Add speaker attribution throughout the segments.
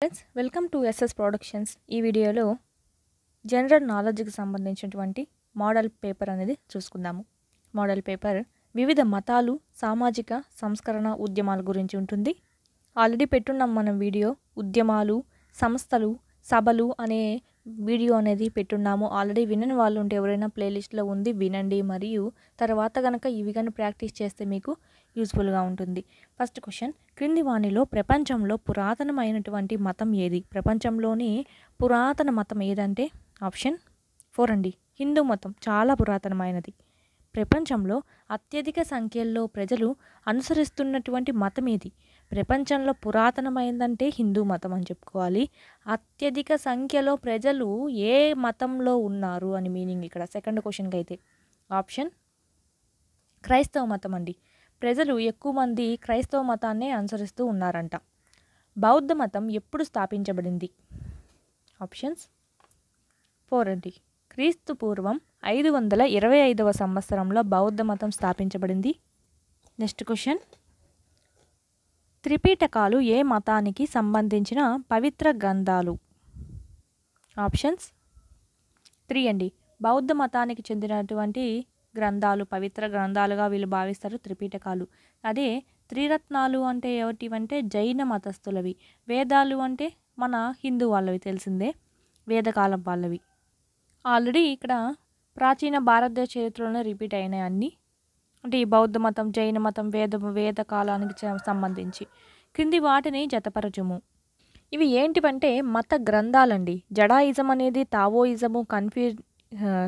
Speaker 1: friends welcome to SS productions ఈ వీడియోలో general నాలెడ్జ్కి సంబంధించినటువంటి మోడల్ పేపర్ అనేది చూసుకుందాము మోడల్ పేపర్ వివిధ మతాలు సామాజిక సంస్కరణ ఉద్యమాల గురించి ఉంటుంది ఆల్రెడీ పెట్టున్నాం మనం వీడియో ఉద్యమాలు సంస్థలు సభలు అనే వీడియో అనేది పెట్టున్నాము ఆల్రెడీ వినని వాళ్ళు ఉంటే ఎవరైనా ప్లేలిస్ట్లో ఉంది వినండి మరియు తర్వాత కనుక ఇవి కానీ ప్రాక్టీస్ చేస్తే మీకు యూజ్ఫుల్గా ఉంటుంది ఫస్ట్ క్వశ్చన్ క్రింది వాణిలో ప్రపంచంలో పురాతనమైనటువంటి మతం ఏది ప్రపంచంలోనే పురాతన మతం ఏదంటే ఆప్షన్ ఫోర్ అండి హిందూ మతం చాలా పురాతనమైనది ప్రపంచంలో అత్యధిక సంఖ్యల్లో ప్రజలు అనుసరిస్తున్నటువంటి మతం ఏది ప్రపంచంలో పురాతనమైందంటే హిందూ మతం అని చెప్పుకోవాలి అత్యధిక సంఖ్యలో ప్రజలు ఏ మతంలో ఉన్నారు అని మీనింగ్ ఇక్కడ సెకండ్ క్వశ్చన్కి అయితే ఆప్షన్ క్రైస్తవ మతం అండి ప్రజలు ఎక్కువ మంది క్రైస్తవ మతాన్నే అనుసరిస్తూ ఉన్నారంట బౌద్ధ మతం ఎప్పుడు స్థాపించబడింది ఆప్షన్స్ ఫోర్ అండి క్రీస్తు పూర్వం ఐదు వందల ఇరవై ఐదవ సంవత్సరంలో బౌద్ధ మతం స్థాపించబడింది నెక్స్ట్ క్వశ్చన్ త్రిపీటకాలు ఏ మతానికి సంబంధించిన పవిత్ర గ్రంథాలు ఆప్షన్స్ త్రీ అండి బౌద్ధ మతానికి చెందినటువంటి గ్రంథాలు పవిత్ర గ్రంథాలుగా వీళ్ళు భావిస్తారు త్రిపీటకాలు అదే త్రిరత్నాలు అంటే ఏమిటివంటే జైన మతస్థులవి వేదాలు అంటే మన హిందూ వాళ్ళవి తెలిసిందే వేదకాలం వాళ్ళవి ఆల్రెడీ ఇక్కడ ప్రాచీన భారతదేశ చరిత్రలోనే రిపీట్ అయినాయి అన్నీ అంటే ఈ బౌద్ధ మతం జైన మతం వేద వేద కాలానికి సంబంధించి క్రింది వాటిని జతపరచుము ఇవి ఏంటివంటే మత గ్రంథాలండి జడాయిజం అనేది తావోయిజము కన్ఫ్యూ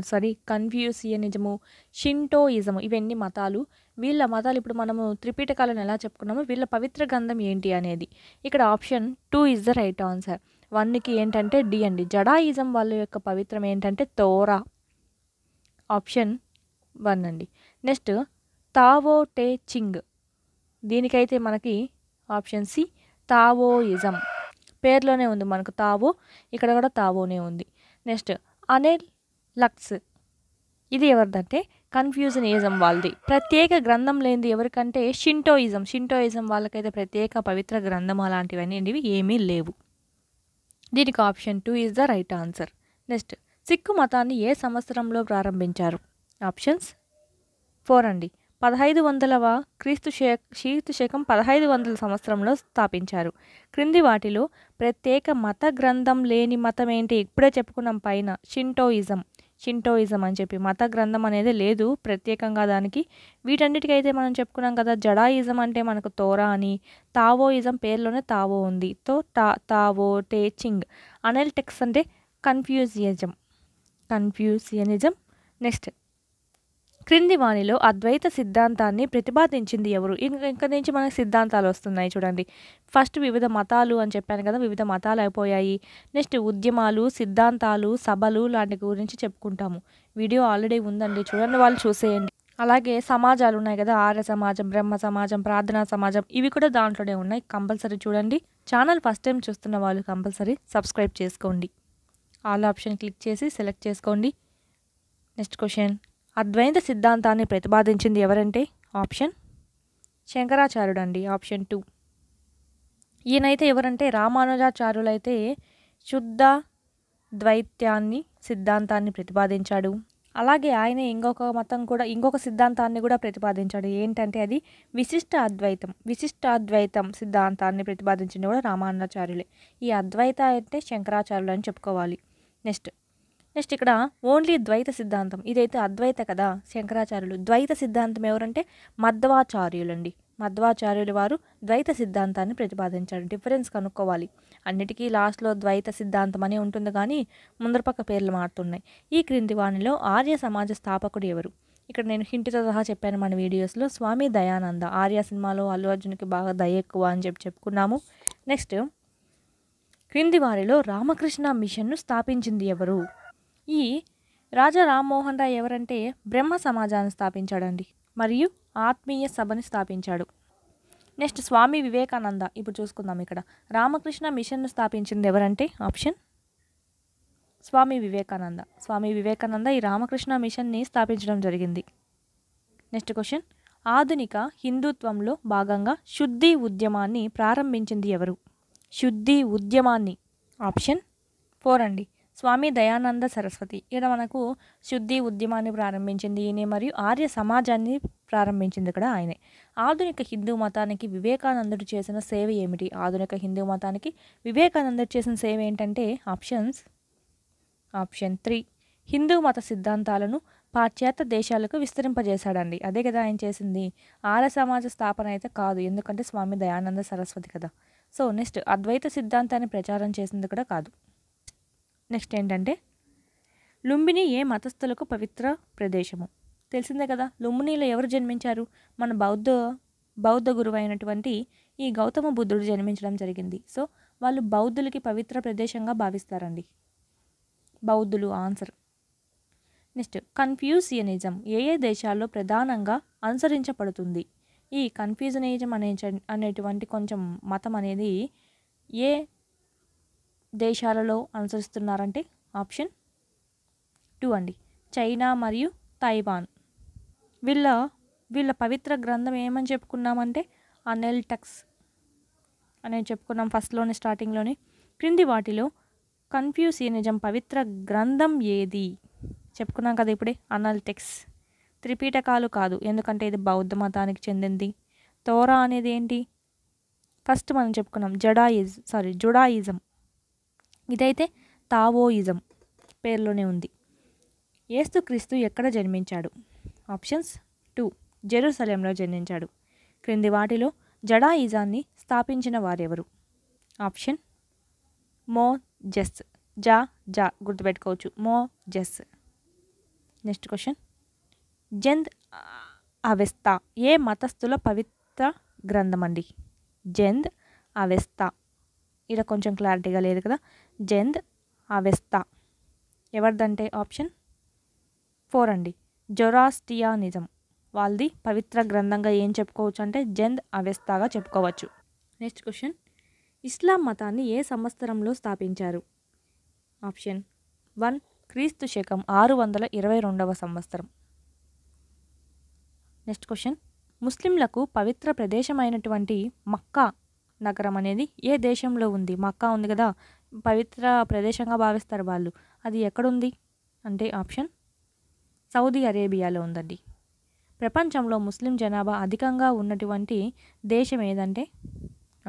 Speaker 1: సారీ కన్ఫ్యూసియనిజము షింటోయిజము ఇవన్నీ మతాలు వీళ్ళ మతాలు ఇప్పుడు మనము త్రిపీటకాలను ఎలా చెప్పుకున్నామో వీళ్ళ పవిత్ర గంధం ఏంటి అనేది ఇక్కడ option two is the right answer వన్కి ఏంటంటే డి అండి జడాయిజం వాళ్ళ యొక్క పవిత్రం ఏంటంటే తోరా ఆప్షన్ వన్ అండి నెక్స్ట్ తావో టే చింగ్ దీనికైతే మనకి ఆప్షన్ సి తావోయిజం పేర్లోనే ఉంది మనకు తావో ఇక్కడ కూడా తావోనే ఉంది నెక్స్ట్ అనే లక్స్ ఇది ఎవరిదంటే కన్ఫ్యూజనిజం వాళ్ళది ప్రత్యేక గ్రంథం లేనిది ఎవరికంటే షింటోయిజం షింటోయిజం వాళ్ళకైతే ప్రత్యేక పవిత్ర గ్రంథం అలాంటివన్నీ ఏమీ లేవు దీనికి option two is the right answer next సిక్కు మతాన్ని ఏ సంవత్సరంలో ప్రారంభించారు ఆప్షన్స్ ఫోర్ అండి పదహైదు వందలవ క్రీస్తు శే క్రీస్తు శకం పదహైదు వందల సంవత్సరంలో స్థాపించారు క్రింది వాటిలో ప్రత్యేక మత గ్రంథం లేని మతం ఏంటి ఇప్పుడే చెప్పుకున్నాం పైన షింటోయిజం షింటోయిజం అని చెప్పి మత గ్రంథం అనేది లేదు ప్రత్యేకంగా దానికి వీటన్నిటికైతే మనం చెప్పుకున్నాం కదా జడాయిజం అంటే మనకు తోరా అని తావోయిజం పేర్లోనే తావో ఉంది తో టా తావో టేచింగ్ అనెల్టెక్స్ అంటే కన్ఫ్యూజియజం కన్ఫ్యూజియనిజం నెక్స్ట్ క్రింది వాణిలో అద్వైత సిద్ధాంతాన్ని ప్రతిపాదించింది ఎవరు ఇంక నుంచి మనకు సిద్ధాంతాలు వస్తున్నాయి చూడండి ఫస్ట్ వివిధ మతాలు అని చెప్పాను కదా వివిధ మతాలు అయిపోయాయి నెక్స్ట్ ఉద్యమాలు సిద్ధాంతాలు సభలు లాంటి గురించి చెప్పుకుంటాము వీడియో ఆల్రెడీ ఉందండి చూడండి వాళ్ళు చూసేయండి అలాగే సమాజాలు ఉన్నాయి కదా ఆర్య సమాజం బ్రహ్మ సమాజం ప్రార్థనా సమాజం ఇవి కూడా దాంట్లోనే ఉన్నాయి కంపల్సరీ చూడండి ఛానల్ ఫస్ట్ టైం చూస్తున్న వాళ్ళు కంపల్సరీ సబ్స్క్రైబ్ చేసుకోండి ఆల్ ఆప్షన్ క్లిక్ చేసి సెలెక్ట్ చేసుకోండి నెక్స్ట్ క్వశ్చన్ అద్వైత సిద్ధాంతాన్ని ప్రతిపాదించింది ఎవరంటే ఆప్షన్ శంకరాచార్యుడు అండి ఆప్షన్ టూ ఈయనైతే ఎవరంటే రామానుజాచార్యులైతే శుద్ధ ద్వైత్యాన్ని సిద్ధాంతాన్ని ప్రతిపాదించాడు అలాగే ఆయన ఇంకొక మతం కూడా ఇంకొక సిద్ధాంతాన్ని కూడా ప్రతిపాదించాడు ఏంటంటే అది విశిష్ట అద్వైతం విశిష్ట అద్వైతం సిద్ధాంతాన్ని ప్రతిపాదించింది కూడా రామానుజాచార్యులే ఈ అద్వైత అంటే శంకరాచార్యులు అని చెప్పుకోవాలి నెక్స్ట్ నెక్స్ట్ ఇక్కడ ఓన్లీ ద్వైత సిద్ధాంతం ఇదైతే అద్వైత కదా శంకరాచార్యులు ద్వైత సిద్ధాంతం ఎవరంటే మధ్వాచార్యులండి మధ్వాచార్యులు వారు ద్వైత సిద్ధాంతాన్ని ప్రతిపాదించారు డిఫరెన్స్ కనుక్కోవాలి అన్నిటికీ లాస్ట్లో ద్వైత సిద్ధాంతం అనే ఉంటుంది కానీ ముందర పక్క పేర్లు మారుతున్నాయి ఈ క్రింది వాణిలో ఆర్య సమాజ స్థాపకుడు ఎవరు ఇక్కడ నేను హింటితో సహా చెప్పాను మన వీడియోస్లో స్వామి దయానంద ఆర్య సినిమాలో అల్లు అర్జున్కి బాగా దయ ఎక్కువ అని చెప్పి చెప్పుకున్నాము నెక్స్ట్ క్రింది వారిలో రామకృష్ణ మిషన్ను స్థాపించింది ఎవరు ఈ రాజా రామ్మోహన్ రాయ్ ఎవరంటే బ్రహ్మ సమాజాన్ని స్థాపించాడండి మరియు ఆత్మీయ సభని స్థాపించాడు నెక్స్ట్ స్వామి వివేకానంద ఇప్పుడు చూసుకుందాం ఇక్కడ రామకృష్ణ మిషన్ను స్థాపించింది ఎవరంటే ఆప్షన్ స్వామి వివేకానంద స్వామి వివేకానంద ఈ రామకృష్ణ మిషన్ని స్థాపించడం జరిగింది నెక్స్ట్ క్వశ్చన్ ఆధునిక హిందుత్వంలో భాగంగా శుద్ధి ఉద్యమాన్ని ప్రారంభించింది ఎవరు శుద్ధి ఉద్యమాన్ని ఆప్షన్ ఫోర్ అండి స్వామి దయానంద సరస్వతి ఇక్కడ మనకు శుద్ధి ఉద్యమాన్ని ప్రారంభించింది ఈయన మరియు ఆర్య సమాజాన్ని ప్రారంభించింది ఇక్కడ ఆయనే ఆధునిక హిందూ మతానికి వివేకానందుడు చేసిన సేవ ఏమిటి ఆధునిక హిందూ మతానికి వివేకానందుడు చేసిన సేవ ఏంటంటే ఆప్షన్స్ ఆప్షన్ త్రీ హిందూ మత సిద్ధాంతాలను పాశ్చాత్య దేశాలకు విస్తరింపజేశాడండి అదే కదా ఆయన చేసింది ఆర్య సమాజ స్థాపన అయితే కాదు ఎందుకంటే స్వామి దయానంద సరస్వతి కదా సో నెక్స్ట్ అద్వైత సిద్ధాంతాన్ని ప్రచారం చేసింది కూడా కాదు నెక్స్ట్ ఏంటంటే లుంబిని ఏ మతస్థులకు పవిత్ర ప్రదేశము తెలిసిందే కదా లుంబినిలో ఎవరు జన్మించారు మన బౌద్ధ బౌద్ధ గురువు అయినటువంటి ఈ గౌతమ బుద్ధుడు జన్మించడం జరిగింది సో వాళ్ళు బౌద్ధులకి పవిత్ర ప్రదేశంగా భావిస్తారండి బౌద్ధులు ఆన్సర్ నెక్స్ట్ కన్ఫ్యూజియనిజం ఏ ఏ దేశాల్లో ప్రధానంగా అనుసరించబడుతుంది ఈ కన్ఫ్యూజనిజం అనే అనేటువంటి కొంచెం మతం అనేది ఏ దేశాలలో అనుసరిస్తున్నారంటే ఆప్షన్ టూ అండి చైనా మరియు తైవాన్ వీళ్ళ వీళ్ళ పవిత్ర గ్రంథం ఏమని చెప్పుకున్నామంటే అనెల్ టెక్స్ అనేది చెప్పుకున్నాం ఫస్ట్లోనే స్టార్టింగ్లోనే క్రింది వాటిలో కన్ఫ్యూసియనిజం పవిత్ర గ్రంథం ఏది చెప్పుకున్నాం కదా ఇప్పుడే అనల్టెక్స్ త్రిపీటకాలు కాదు ఎందుకంటే ఇది బౌద్ధ మతానికి చెందింది తోరా అనేది ఏంటి ఫస్ట్ మనం చెప్పుకున్నాం జడాయిజ్ సారీ జుడాయిజం ఇదైతే తావోయిజం పేర్లోనే ఉంది క్రీస్తు ఎక్కడ జన్మించాడు ఆప్షన్స్ టూ జెరూసలేంలో జన్మించాడు క్రింది వాటిలో జడాయిజాన్ని స్థాపించిన వారెవరు ఆప్షన్ మో జెస్ జా జా గుర్తుపెట్టుకోవచ్చు మో జెస్ నెక్స్ట్ క్వశ్చన్ జంద్ అవెస్తా ఏ మతస్థుల పవిత్ర గ్రంథం అండి జంద్ అవెస్తా ఇలా కొంచెం క్లారిటీగా లేదు కదా జెంద్ అవెస్తా ఎవరిదంటే ఆప్షన్ ఫోర్ అండి జొరాస్టియానిజం వాళ్ళది పవిత్ర గ్రంథంగా ఏం చెప్పుకోవచ్చు అంటే జంద్ అవెస్తాగా చెప్పుకోవచ్చు నెక్స్ట్ క్వశ్చన్ ఇస్లాం మతాన్ని ఏ సంవత్సరంలో స్థాపించారు ఆప్షన్ వన్ క్రీస్తు శకం ఆరు వందల ఇరవై రెండవ సంవత్సరం నెక్స్ట్ క్వశ్చన్ ముస్లింలకు పవిత్ర ప్రదేశమైనటువంటి మక్కా నగరం అనేది ఏ దేశంలో ఉంది మక్కా ఉంది కదా పవిత్ర ప్రదేశంగా భావిస్తారు వాళ్ళు అది ఎక్కడుంది అంటే ఆప్షన్ సౌదీ అరేబియాలో ఉందండి ప్రపంచంలో ముస్లిం జనాభా అధికంగా ఉన్నటువంటి దేశం ఏదంటే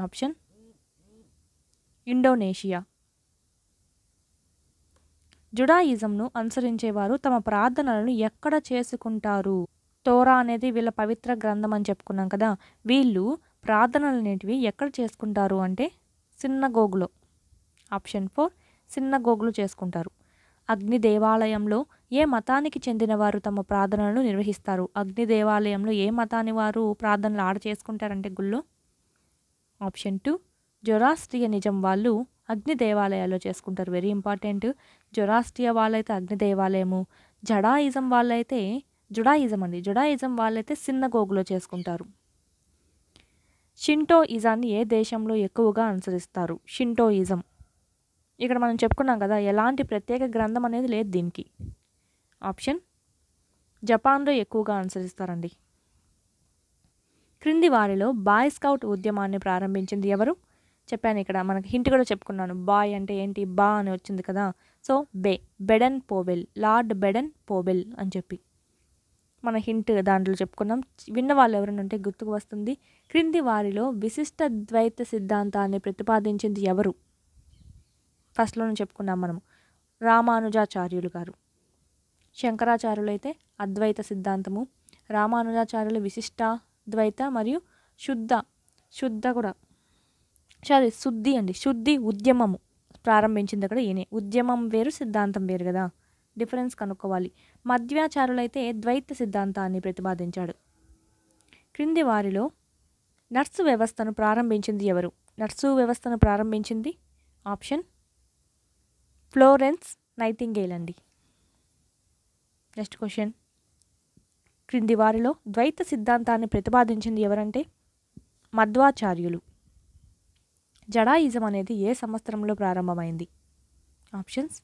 Speaker 1: ఆప్షన్ ఇండోనేషియా జుడాయిజంను అనుసరించేవారు తమ ప్రార్థనలను ఎక్కడ చేసుకుంటారు తోరా అనేది వీళ్ళ పవిత్ర గ్రంథం అని చెప్పుకున్నాం కదా వీళ్ళు ప్రార్థనలు అనేటివి ఎక్కడ చేసుకుంటారు అంటే సిన్నగోగులో ఆప్షన్ ఫోర్ సిన్నగోగులు చేసుకుంటారు అగ్ని దేవాలయంలో ఏ మతానికి చెందిన వారు తమ ప్రార్థనలను నిర్వహిస్తారు అగ్ని దేవాలయంలో ఏ మతాన్ని వారు ప్రార్థనలు ఆడ చేసుకుంటారంటే గుళ్ళో ఆప్షన్ టూ జొరాస్ట్రియ నిజం వాళ్ళు అగ్ని దేవాలయాల్లో చేసుకుంటారు వెరీ ఇంపార్టెంట్ జొరాస్ట్రియ వాళ్ళైతే అగ్ని దేవాలయము జడాయిజం వాళ్ళైతే జుడాయిజం అండి జుడాయిజం వాళ్ళైతే సిన్నగోగులో చేసుకుంటారు షింటోయిజాన్ని ఏ దేశంలో ఎక్కువగా అనుసరిస్తారు షింటోయిజం ఇక్కడ మనం చెప్పుకున్నాం కదా ఎలాంటి ప్రత్యేక గ్రంథం అనేది లేదు దీనికి ఆప్షన్ జపాన్లో ఎక్కువగా అనుసరిస్తారండి క్రింది వారిలో బాయ్ స్కౌట్ ఉద్యమాన్ని ప్రారంభించింది ఎవరు చెప్పాను ఇక్కడ మనకి హింట్ కూడా చెప్పుకున్నాను బాయ్ అంటే ఏంటి బా అని వచ్చింది కదా సో బే Baden Powell Lord Baden Powell అని చెప్పి మన హింట్ దాంట్లో చెప్పుకున్నాం విన్న వాళ్ళు ఎవరైనా ఉంటే గుర్తుకు వస్తుంది క్రింది వారిలో విశిష్ట ద్వైత సిద్ధాంతాన్ని ప్రతిపాదించింది ఎవరు ఫస్ట్లోనే చెప్పుకున్నాం మనము రామానుజాచార్యులు గారు శంకరాచార్యులు అయితే అద్వైత సిద్ధాంతము రామానుజాచార్యులు విశిష్ట ద్వైత మరియు శుద్ధ శుద్ధ కూడా సారీ శుద్ధి అండి శుద్ధి ఉద్యమము ప్రారంభించింది అక్కడ ఈయనే ఉద్యమం వేరు సిద్ధాంతం వేరు కదా డిఫరెన్స్ కనుక్కోవాలి అయితే ద్వైత సిద్ధాంతాన్ని ప్రతిపాదించాడు క్రింది వారిలో నర్సు వ్యవస్థను ప్రారంభించింది ఎవరు నర్సు వ్యవస్థను ప్రారంభించింది ఆప్షన్ ఫ్లోరెన్స్ నైతింగేల్ అండి నెక్స్ట్ క్వశ్చన్ క్రింది వారిలో ద్వైత సిద్ధాంతాన్ని ప్రతిపాదించింది ఎవరంటే మధ్వాచార్యులు జడాయిజం అనేది ఏ సంవత్సరంలో ప్రారంభమైంది ఆప్షన్స్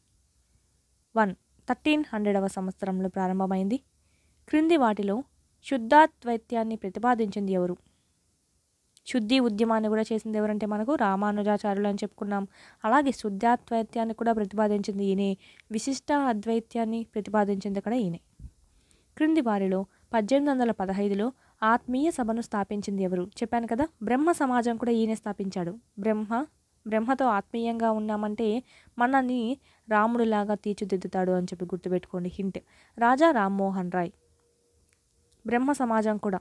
Speaker 1: వన్ థర్టీన్ హండ్రెడవ సంవత్సరంలో ప్రారంభమైంది క్రింది వాటిలో శుద్ధాద్వైత్యాన్ని ప్రతిపాదించింది ఎవరు శుద్ధి ఉద్యమాన్ని కూడా చేసింది ఎవరంటే మనకు రామానుజాచార్యులు అని చెప్పుకున్నాం అలాగే శుద్ధాద్వైత్యాన్ని కూడా ప్రతిపాదించింది ఈయనే విశిష్ట అద్వైత్యాన్ని ప్రతిపాదించింది అక్కడ ఈయనే క్రింది వారిలో పద్దెనిమిది వందల పదహైదులో ఆత్మీయ సభను స్థాపించింది ఎవరు చెప్పాను కదా బ్రహ్మ సమాజం కూడా ఈయనే స్థాపించాడు బ్రహ్మ బ్రహ్మతో ఆత్మీయంగా ఉన్నామంటే మనల్ని రాముడిలాగా తీర్చిదిద్దుతాడు అని చెప్పి గుర్తుపెట్టుకోండి హింట్ రాజా రామ్మోహన్ రాయ్ బ్రహ్మ సమాజం కూడా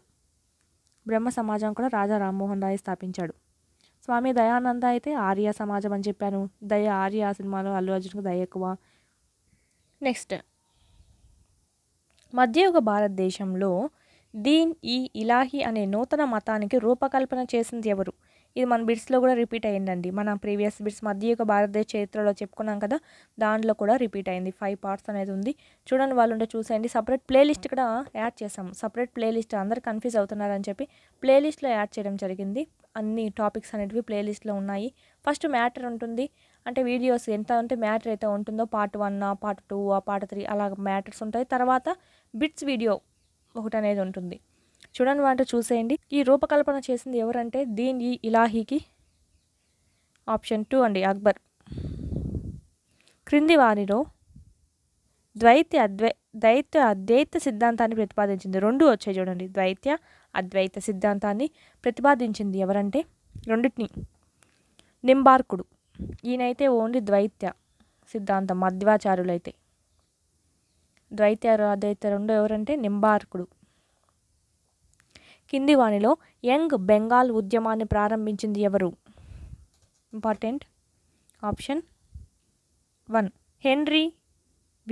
Speaker 1: బ్రహ్మ సమాజం కూడా రాజా రామ్మోహన్ రాయ్ స్థాపించాడు స్వామి దయానంద అయితే ఆర్య సమాజం అని చెప్పాను దయ ఆర్య సినిమాలో అల్లు అర్జున్కు దయ ఎక్కువ నెక్స్ట్ మధ్యయుగ భారతదేశంలో దీన్ ఈ ఇలాహి అనే నూతన మతానికి రూపకల్పన చేసింది ఎవరు ఇది మన బిట్స్లో కూడా రిపీట్ అయ్యిందండి మన ప్రీవియస్ బిట్స్ మధ్య యొక్క భారతదేశ చరిత్రలో చెప్పుకున్నాం కదా దాంట్లో కూడా రిపీట్ అయింది ఫైవ్ పార్ట్స్ అనేది ఉంది చూడండి వాళ్ళు ఉంటే చూసేయండి సపరేట్ ప్లేలిస్ట్ ఇక్కడ యాడ్ చేసాం సపరేట్ ప్లేలిస్ట్ అందరు కన్ఫ్యూజ్ అవుతున్నారని చెప్పి ప్లేలిస్ట్లో యాడ్ చేయడం జరిగింది అన్ని టాపిక్స్ అనేటివి ప్లేలిస్ట్లో ఉన్నాయి ఫస్ట్ మ్యాటర్ ఉంటుంది అంటే వీడియోస్ ఎంత అంటే మ్యాటర్ అయితే ఉంటుందో part one part two part three అలా మ్యాటర్స్ ఉంటాయి తర్వాత బిట్స్ వీడియో ఒకటి అనేది ఉంటుంది చూడండి వంట చూసేయండి ఈ రూపకల్పన చేసింది ఎవరంటే దీన్ ఈ ఇలాహీకి ఆప్షన్ టూ అండి అక్బర్ క్రింది వారిలో ద్వైత్య అద్వై ద్వైత్య అద్వైత సిద్ధాంతాన్ని ప్రతిపాదించింది రెండు వచ్చాయి చూడండి ద్వైత్య అద్వైత సిద్ధాంతాన్ని ప్రతిపాదించింది ఎవరంటే రెండింటిని నింబార్కుడు ఈయనైతే ఓన్లీ ద్వైత్య సిద్ధాంతం మధ్వాచారులైతే ద్వైత్య అద్వైత రెండు ఎవరంటే నింబార్కుడు కింది వాణిలో యంగ్ బెంగాల్ ఉద్యమాన్ని ప్రారంభించింది ఎవరు important option one Henry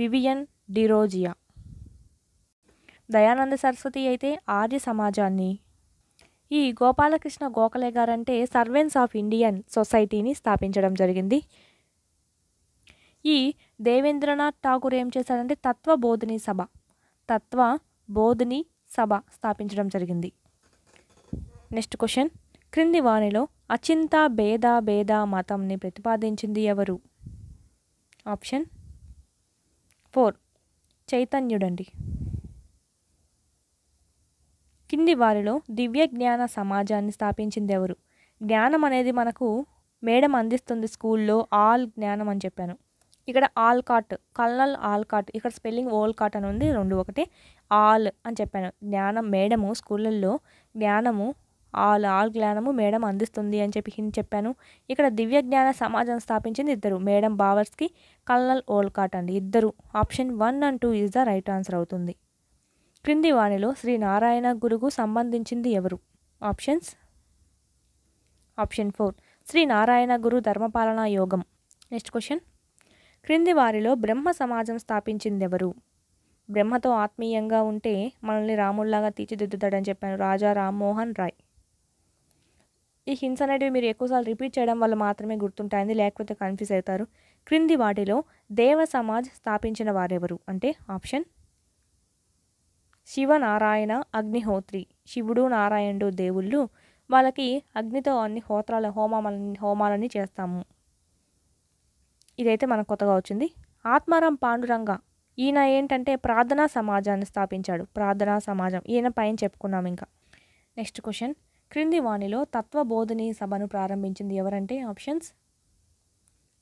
Speaker 1: Vivian Derozio Dayananda Saraswati అయితే ఆర్య సమాజాన్ని ఈ గోపాలకృష్ణ గోఖలే గారంటే సర్వెన్స్ ఆఫ్ ఇండియన్ సొసైటీని స్థాపించడం జరిగింది ఈ దేవేంద్రనాథ్ ఠాగూర్ ఏం చేశారంటే తత్వ బోధిని సభ తత్వ బోధిని సభ స్థాపించడం జరిగింది నెక్స్ట్ క్వశ్చన్ క్రింది వారిలో అచింత భేద భేద మతంని ప్రతిపాదించింది ఎవరు ఆప్షన్ ఫోర్ చైతన్యుడండి కింది వారిలో దివ్య జ్ఞాన సమాజాన్ని స్థాపించింది ఎవరు జ్ఞానం అనేది మనకు మేడం అందిస్తుంది స్కూల్లో ఆల్ జ్ఞానం అని చెప్పాను ఇక్కడ Olcott colonel Olcott ఇక్కడ స్పెల్లింగ్ ఓల్ కాట్ అని ఉంది రెండు ఒకటి ఆల్ అని చెప్పాను జ్ఞానం మేడము స్కూళ్ళల్లో జ్ఞానము ఆల్ ఆల్ జ్ఞానము మేడం అందిస్తుంది అని చెప్పి హింట్ చెప్పాను ఇక్కడ దివ్య జ్ఞాన సమాజం స్థాపించింది ఇద్దరు మేడం బావర్స్కి కల్నల్ ఓల్కాట్ అండి ఇద్దరు option one and two is the right answer అవుతుంది క్రింది వాణిలో శ్రీ నారాయణ గురుకు సంబంధించింది ఎవరు options option four Shri Narayana Guru Dharmapalana Yogam next question క్రింది వారిలో బ్రహ్మ సమాజం స్థాపించింది ఎవరు బ్రహ్మతో ఆత్మీయంగా ఉంటే మనల్ని రాముల్లాగా తీర్చిదిద్దుతాడని చెప్పాను రాజా రామ్మోహన్ రాయ్ ఈ హింస అనేటివి మీరు ఎక్కువసార్లు రిపీట్ చేయడం వల్ల మాత్రమే గుర్తుంటాయని లేకపోతే కన్ఫ్యూజ్ అవుతారు క్రింది వాటిలో దేవ సమాజ్ స్థాపించిన వారెవరు అంటే ఆప్షన్ శివ నారాయణ అగ్నిహోత్రి శివుడు నారాయణుడు దేవుళ్ళు వాళ్ళకి అగ్నితో అన్ని హోత్రాల హోమాలని హోమాలని చేస్తాము ఇదైతే మనకు కొత్తగా వచ్చింది ఆత్మారాం పాండురంగ ఈయన ఏంటంటే ప్రార్థనా సమాజాన్ని స్థాపించాడు ప్రార్థనా సమాజం ఈయన పైన చెప్పుకున్నాం ఇంకా నెక్స్ట్ క్వశ్చన్ క్రింది వాణిలో తత్వబోధని సభను ప్రారంభించింది ఎవరంటే options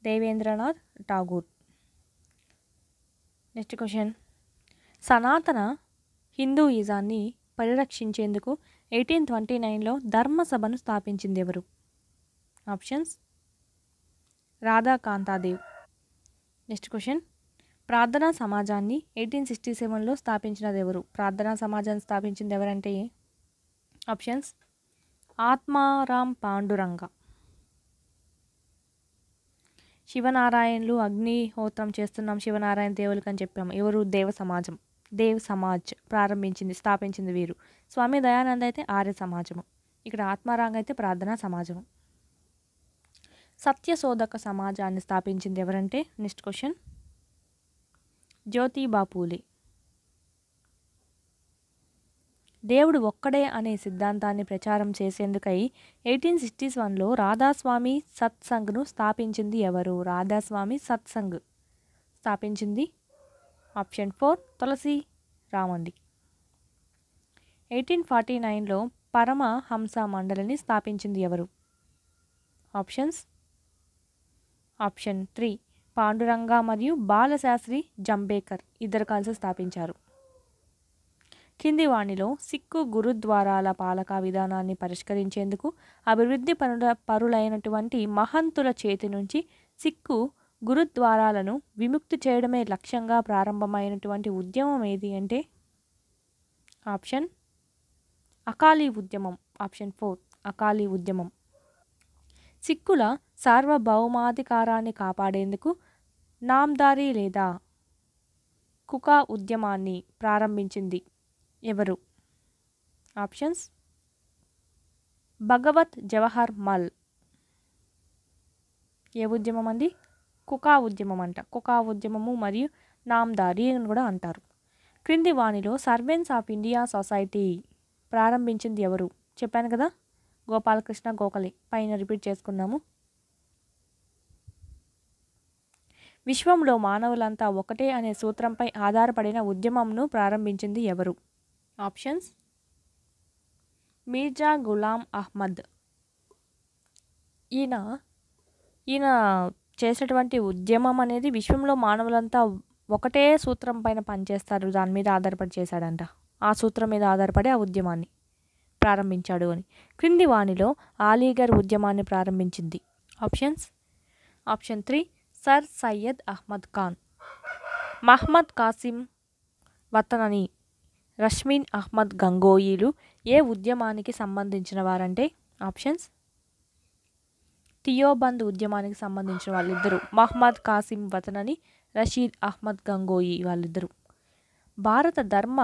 Speaker 1: Debendranath Tagore next question సనాతన హిందూయిజాన్ని పరిరక్షించేందుకు ఎయిటీన్ ట్వంటీ నైన్లో ధర్మసభను స్థాపించింది ఎవరు ఆప్షన్స్ రాధాకాంతాదేవ్ నెక్స్ట్ క్వశ్చన్ ప్రార్థనా సమాజాన్ని ఎయిటీన్ సిక్స్టీ సెవెన్లో స్థాపించినది ఎవరు ప్రార్థనా సమాజాన్ని స్థాపించింది ఎవరంటే ఆప్షన్స్ ఆత్మారాం పాండురంగ శివనారాయణులు అగ్నిహోత్రం చేస్తున్నాం శివనారాయణ దేవులకు అని చెప్పాము ఎవరు దేవ సమాజం దేవ్ సమాజ్ ప్రారంభించింది స్థాపించింది వీరు స్వామి దయానంద్ అయితే ఆర్య సమాజము ఇక్కడ ఆత్మారాంగ అయితే ప్రార్థనా సమాజము సత్యశోధక సమాజాన్ని స్థాపించింది ఎవరంటే నెక్స్ట్ క్వశ్చన్ జ్యోతిబాపూలే దేవుడు ఒక్కడే అనే సిద్ధాంతాన్ని ప్రచారం చేసేందుకై ఎయిటీన్ సిక్స్టీస్ వన్లో రాధాస్వామి సత్సంగ్ను స్థాపించింది ఎవరు రాధాస్వామి సత్సంగ్ స్థాపించింది ఆప్షన్ ఫోర్ తులసి రామండి ఎయిటీన్ ఫార్టీ నైన్లో పరమ హంస మండలిని స్థాపించింది ఎవరు ఆప్షన్స్ ఆప్షన్ త్రీ పాండురంగ మరియు బాలశాస్త్రి జంబేకర్ ఇద్దరు కలిసి స్థాపించారు కింది వాణిలో సిక్కు గురుద్వారాల పాలక విధానాన్ని పరిష్కరించేందుకు అభివృద్ధి పనుల పరులైనటువంటి మహంతుల చేతి నుంచి సిక్కు గురుద్వారాలను విముక్తి చేయడమే లక్ష్యంగా ప్రారంభమైనటువంటి ఉద్యమం ఏది అంటే ఆప్షన్ అకాలీ ఉద్యమం ఆప్షన్ ఫోర్ అకాలీ ఉద్యమం సిక్కుల సార్వభౌమాధికారాన్ని కాపాడేందుకు నామ్దారి లేదా కుకా ఉద్యమాన్ని ప్రారంభించింది ఎవరు ఆప్షన్స్ భగవత్ జవహర్ మల్ ఏ ఉద్యమం అంది కుకా ఉద్యమం అంట కుకా ఉద్యమము మరియు నామ్దారి అని కూడా అంటారు క్రింది వాణిలో సర్వెన్స్ ఆఫ్ ఇండియా సొసైటీ ప్రారంభించింది ఎవరు చెప్పాను కదా గోపాలకృష్ణ గోఖలే పైన రిపీట్ చేసుకున్నాము విశ్వంలో మానవులంతా ఒకటే అనే సూత్రంపై ఆధారపడిన ఉద్యమంను ప్రారంభించింది ఎవరు ఆప్షన్స్ మీర్జా గులాం అహ్మద్ ఈయన ఈయన చేసినటువంటి ఉద్యమం అనేది విశ్వంలో మానవులంతా ఒకటే సూత్రం పైన పనిచేస్తారు దాని మీద ఆధారపడి చేశాడంట ఆ సూత్రం మీద ఆధారపడి ఆ ఉద్యమాన్ని ప్రారంభించాడు అని క్రింది వాణిలో ఆలీగర్ ఉద్యమాన్ని ప్రారంభించింది options option three sir Syed Ahmad Khan Muhammad Qasim వతనని రష్మీన్ అహ్మద్ గంగోయిలు ఏ ఉద్యమానికి సంబంధించిన వారంటే ఆప్షన్స్ తియోబంద్ ఉద్యమానికి సంబంధించిన వాళ్ళిద్దరు మహ్మద్ కాసిం వతనని రషీద్ అహ్మద్ గంగోయి వాళ్ళిద్దరు భారత ధర్మ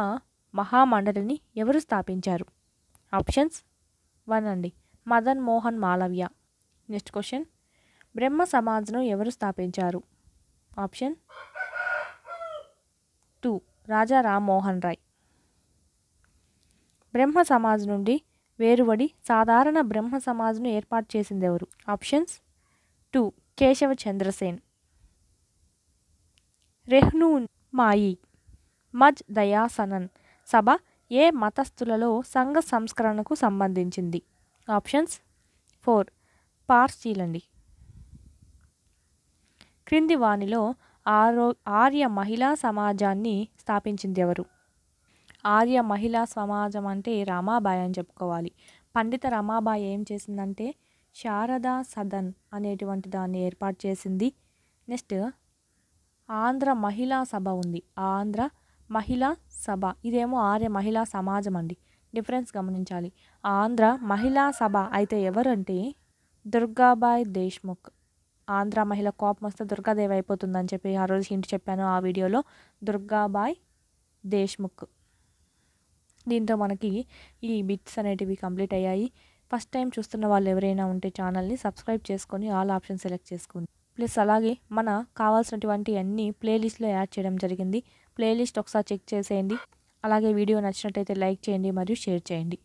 Speaker 1: మహామండలిని ఎవరు స్థాపించారు ఆప్షన్స్ వన్ అండి మదన్ మోహన్ మాలవ్య నెక్స్ట్ క్వశ్చన్ బ్రహ్మ సమాజ్ను ఎవరు స్థాపించారు ఆప్షన్ టూ రాజా రామ్మోహన్ రాయ్ బ్రహ్మ సమాజ్ నుండి వేరువడి సాధారణ బ్రహ్మ సమాజ్ను ఏర్పాటు ఎవరు ఆప్షన్స్ టూ కేశవ చంద్రసేన్ రెహ్నూ మాయి మజ్ దయాసనన్ సభ ఏ మతస్థులలో సంఘ సంస్కరణకు సంబంధించింది ఆప్షన్స్ ఫోర్ పార్సీలండి క్రింది వానిలో ఆరో ఆర్య మహిళా సమాజాన్ని స్థాపించింది ఎవరు ఆర్య మహిళా సమాజం అంటే రమాబాయ్ అని చెప్పుకోవాలి పండిత రమాబాయ్ ఏం చేసిందంటే శారదా సదన్ అనేటువంటి దాన్ని ఏర్పాటు చేసింది నెక్స్ట్ ఆంధ్ర మహిళా సభ ఉంది ఆంధ్ర మహిళా సభ ఇదేమో ఆర్య మహిళా సమాజం అండి డిఫరెన్స్ గమనించాలి ఆంధ్ర మహిళా సభ అయితే ఎవరంటే దుర్గాబాయ్ దేశ్ముఖ్ ఆంధ్ర మహిళ కోపం వస్తే దుర్గాదేవి అయిపోతుందని చెప్పి ఆ రోజు హింట్ చెప్పాను ఆ వీడియోలో దుర్గాబాయ్ దేశ్ముఖ్ దీంతో మనకి ఈ బిట్స్ అనేటివి కంప్లీట్ అయ్యాయి ఫస్ట్ టైం చూస్తున్న వాళ్ళు ఎవరైనా ఉంటే ఛానల్ని సబ్స్క్రైబ్ చేసుకొని ఆల్ ఆప్షన్ సెలెక్ట్ చేసుకోండి ప్లస్ అలాగే మన కావాల్సినటువంటి అన్ని ప్లేలిస్ట్లో యాడ్ చేయడం జరిగింది ప్లేలిస్ట్ ఒకసారి చెక్ చేసేయండి అలాగే వీడియో నచ్చినట్టయితే లైక్ చేయండి మరియు షేర్ చేయండి